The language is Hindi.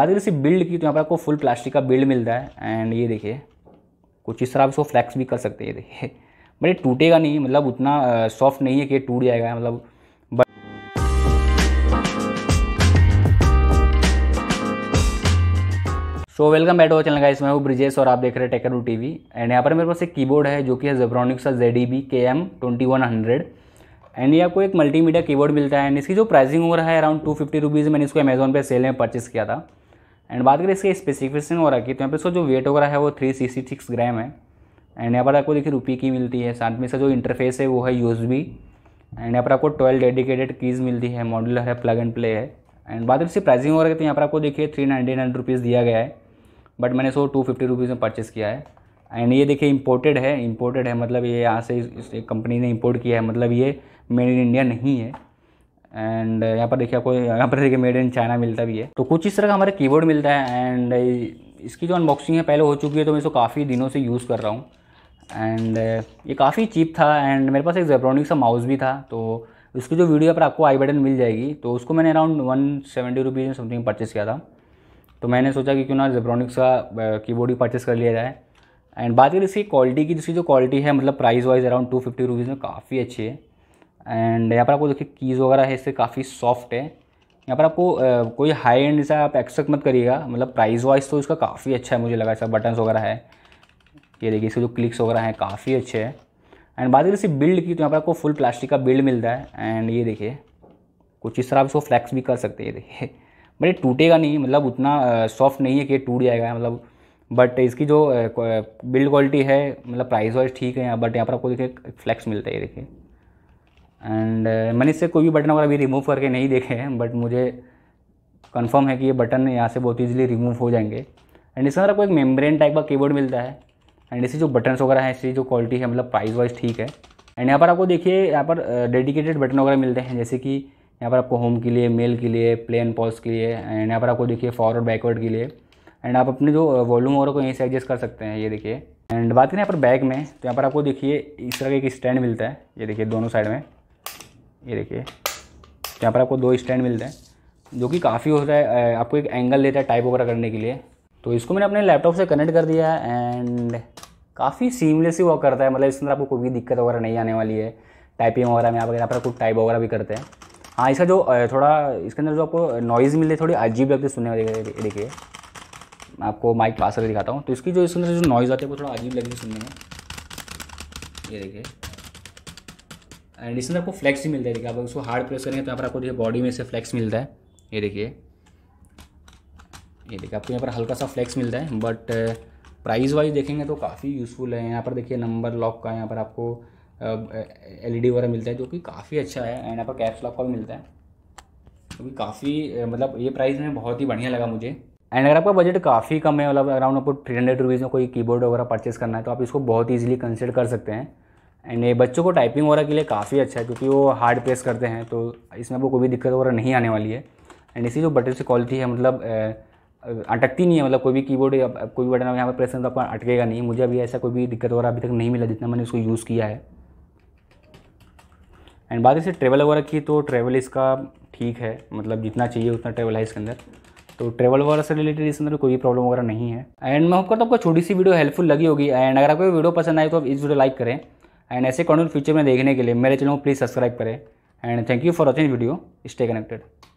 अगर इसे बिल्ड की तो यहाँ पर आपको फुल प्लास्टिक का बिल्ड मिलता है एंड ये देखिए कुछ इस तरह आप इसको फ्लैक्स भी कर सकते हैं देखिए बट टूटेगा नहीं मतलब उतना सॉफ्ट नहीं है कि टूट जाएगा मतलब but so welcome bat channel का इसमें हूँ ब्रिजेश और आप देख रहे हैं टेकर टी वी एंड यहाँ पर मेरे पास एक कीबोर्ड है जो कि है जेब्रॉनिक्स का Z E B K M twenty one hundred and ये आपको एक मल्टीमीडिया कीबोर्ड मिलता है एंड इसकी जो प्राइसिंग हो रहा है अराउंड टू फिफ्टी रुपीज़ मैंने इसको अमेजोन पे सेल में परचेस किया था एंड बात करें इसके स्पेसिफिकेशन वगैरह की तो यहाँ पे इसका जो वेट वगैरह है वो थ्री सिक्सटी सिक्स ग्राम है एंड यहाँ पर आपको देखिए रुपी की मिलती है साथ में इसका जो इंटरफेस है वो है यूज बी एंड यहाँ पर आपको ट्वेल्व डेडिकेटेड कीज़ मिलती है मॉडुलर है प्लग एंड प्ले है एंड बात करें इसकी प्राइसिंग वगैरह की तो यहाँ पर आपको देखिए थ्री नाइन्टी नाइन रुपीज़ दिया गया है बट मैंने इसको टू फिफ्टी रुपीज़ में परचेस किया है एंड ये देखिए इम्पोर्टेड है इम्पोर्टेड है मतलब ये यहाँ से इस कंपनी ने इम्पोर्ट किया है मतलब ये मेड इन इंडिया नहीं है एंड uh, यहाँ पर देखिए आपको यहाँ पर देखिए मेड इन चाइना मिलता भी है तो कुछ इस तरह का हमारे कीबोर्ड मिलता है एंड uh, इसकी जो अनबॉक्सिंग है पहले हो चुकी है तो मैं इसको काफ़ी दिनों से यूज़ कर रहा हूँ एंड uh, ये काफ़ी चीप था एंड मेरे पास एक जेब्रॉनिक सा माउस भी था तो उसकी जो वीडियो पर आपको आई बटन मिल जाएगी तो उसको मैंने अराउंड वन सेवेंटी रुपीज़ में समथिंग परचेस किया था तो मैंने सोचा कि क्यों ना जेब्रॉनिक्स का कीबोर्ड ही परचेस कर लिया जाए एंड बात करें इसकी क्वालिटी की जिसकी जो क्वालिटी है मतलब price wise around two fifty rupees में काफ़ी अच्छी है एंड यहाँ पर आपको देखिए कीज़ वगैरह है इससे काफ़ी सॉफ्ट है यहाँ पर आपको कोई हाई एंड जैसा आप एक्सेप्ट मत करिएगा मतलब प्राइस वाइज तो इसका काफ़ी अच्छा है मुझे लगा ऐसा बटन्स वगैरह है ये देखिए इसके जो क्लिक्स वगैरह हैं काफ़ी अच्छे हैं एंड बात करें इसी बिल्ड की तो यहाँ पर आपको फुल प्लास्टिक का बिल्ड मिलता है एंड ये देखिए कुछ इस तरह आप इसको फ्लैक्स भी कर सकते हैं ये देखिए बट ये टूटेगा नहीं मतलब उतना सॉफ्ट नहीं है कि टूट जाएगा मतलब बट इसकी जो बिल्ड क्वालिटी है मतलब प्राइस वाइज ठीक है बट यहाँ पर आपको देखिए फ्लैक्स मिलता है ये देखिए एंड uh, मैंने इससे कोई भी बटन वगैरह अभी रिमूव करके नहीं देखे हैं बट मुझे कंफर्म है कि ये बटन यहाँ से बहुत ईजिली रिमूव हो जाएंगे एंड इसके अंदर आपको एक मेम्ब्रेन टाइप का कीबोर्ड मिलता है एंड इसी जो बटन वगैरह हैं इसकी जो क्वालिटी है मतलब प्राइस वाइज ठीक है एंड यहाँ पर आपको देखिए यहाँ पर डेडिकेटेड uh, बटन वगैरह मिलते हैं जैसे कि यहाँ पर आपको होम के लिए मेल के लिए प्ले एंड पॉज के लिए एंड यहाँ पर आपको देखिए फॉरवर्ड बैकवर्ड के लिए एंड आप अपने जो वॉल्यूम uh, वगैरह को यहीं से एडजस्ट कर सकते हैं ये देखिए एंड बात करें यहाँ पर बैग में तो यहाँ पर आपको देखिए इस तरह का एक स्टैंड मिलता है ये देखिए दोनों साइड में ये देखिए यहाँ पर आपको दो स्टैंड मिलते हैं जो कि काफ़ी होता है आपको एक एंगल देता है टाइप वगैरह करने के लिए तो इसको मैंने अपने लैपटॉप से कनेक्ट कर दिया है एंड काफ़ी सीमलेसली वर्क करता है मतलब इसके अंदर आपको कोई भी दिक्कत वगैरह नहीं आने वाली है टाइपिंग वगैरह में आप यहाँ पर कुछ टाइप वगैरह भी करते हैं हाँ इसका जो थोड़ा इसके अंदर जो आपको नॉइज़ मिले थोड़ी अजीब लगती है सुनने वाली देखिए आपको माइक पास कर दिखाता हूँ तो इसकी जो इसके अंदर जो नॉइज़ आती है वो थोड़ा अजीब लगती है सुनने में ये देखिए एंड इसमें आपको फ्लैक्स भी मिलता है देखिए आप उसको हार्ड प्रेस करेंगे तो यहाँ पर आपको देखिए बॉडी में से फ्लैक्स मिलता है ये देखिए ये देखिए आपको यहाँ पर हल्का सा फ्लैक्स मिलता है बट प्राइस वाइज देखेंगे तो काफ़ी यूज़फुल है यहाँ पर देखिए नंबर लॉक का यहाँ पर आपको L uh, E uh, e वगैरह मिलता है जो कि काफ़ी अच्छा है एंड यहाँ पर कैप्स लॉक का भी मिलता है क्योंकि तो काफ़ी uh, मतलब ये प्राइस में बहुत ही बढ़िया लगा मुझे एंड अगर आपका बजट काफ़ी कम है मतलब अराउंड आपको थ्री हंड्रेड रुपीज़ में कोई कीबोर्ड वगैरह परचेस करना है तो आप इसको बहुत ईजिली कंसिडर कर सकते हैं एंड ये बच्चों को टाइपिंग वगैरह के लिए काफ़ी अच्छा है क्योंकि वो हार्ड प्रेस करते हैं तो इसमें आपको कोई भी दिक्कत वगैरह नहीं आने वाली है एंड इसी जो बटन से क्वालिटी है मतलब अटकती नहीं है मतलब कोई भी कीबोर्ड या कोई बटन यहाँ पर प्रेस करें तो आपका अटकेगा नहीं मुझे अभी ऐसा कोई भी दिक्कत वगैरह अभी तक नहीं मिला जितना मैंने उसको यूज़ किया है एंड बात इसे ट्रेवल वगैरह की तो ट्रेवल इसका ठीक है मतलब जितना चाहिए उतना ट्रेवल है इसके अंदर तो ट्रेवल वगैरह से रिलेटेड इसके अंदर कोई भी प्रॉब्लम वगैरह नहीं है एंड मैं होप करता हूँ आपको छोटी सी वीडियो हेल्पफुल लगी होगी एंड अगर आपको वीडियो पसंद आए तो आप इस वीडियो लाइक करें एंड ऐसे कॉन्टेंट फ्यूचर में देखने के लिए मेरे चैनल को प्लीज़ सब्सक्राइब करें and thank you for watching video stay connected